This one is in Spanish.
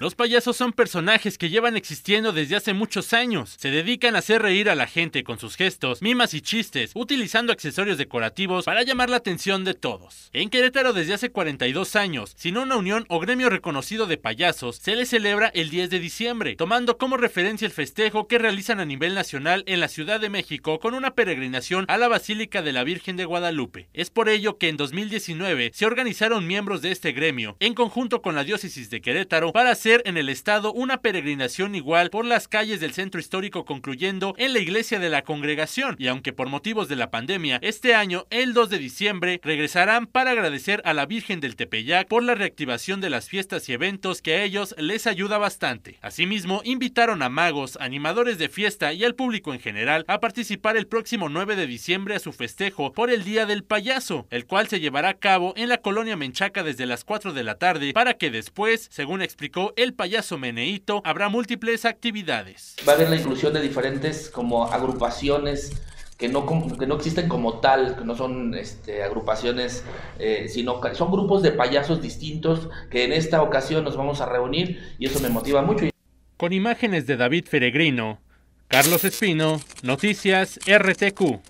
Los payasos son personajes que llevan existiendo desde hace muchos años. Se dedican a hacer reír a la gente con sus gestos, mimas y chistes, utilizando accesorios decorativos para llamar la atención de todos. En Querétaro desde hace 42 años, sin una unión o gremio reconocido de payasos, se le celebra el 10 de diciembre, tomando como referencia el festejo que realizan a nivel nacional en la Ciudad de México con una peregrinación a la Basílica de la Virgen de Guadalupe. Es por ello que en 2019 se organizaron miembros de este gremio, en conjunto con la diócesis de Querétaro, para hacer en el estado una peregrinación igual por las calles del centro histórico concluyendo en la iglesia de la congregación y aunque por motivos de la pandemia este año el 2 de diciembre regresarán para agradecer a la Virgen del Tepeyac por la reactivación de las fiestas y eventos que a ellos les ayuda bastante. Asimismo, invitaron a magos, animadores de fiesta y al público en general a participar el próximo 9 de diciembre a su festejo por el Día del Payaso, el cual se llevará a cabo en la colonia Menchaca desde las 4 de la tarde para que después, según explicó el Payaso meneito habrá múltiples actividades. Va a haber la inclusión de diferentes como agrupaciones que no, no existen como tal, que no son este, agrupaciones, eh, sino sino son grupos de payasos distintos que en esta ocasión nos vamos a reunir y eso me motiva mucho. Con imágenes de David Feregrino, Carlos Espino, Noticias RTQ.